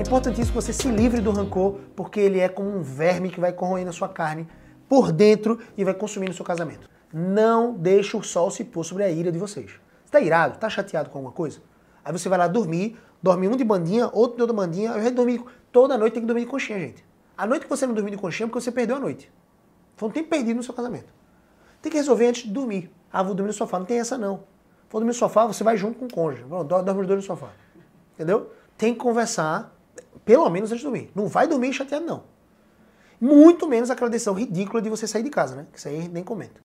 É importantíssimo que você se livre do rancor, porque ele é como um verme que vai corroendo a sua carne por dentro e vai consumindo o seu casamento. Não deixe o sol se pôr sobre a ira de vocês. Você tá irado? Está chateado com alguma coisa? Aí você vai lá dormir, dorme um de bandinha, outro de outra bandinha, eu já dormi. Toda noite tem que dormir de conchinha, gente. A noite que você não dormiu de conchinha é porque você perdeu a noite. Foi um tempo perdido no seu casamento. Tem que resolver antes de dormir. Ah, vou dormir no sofá. Não tem essa, não. Vou dormir no sofá, você vai junto com o cônjuge. Dorme os dois no sofá. Entendeu? Tem que conversar pelo menos antes de dormir. Não vai dormir chateado, não. Muito menos aquela decisão ridícula de você sair de casa, né? Que isso aí nem comenta.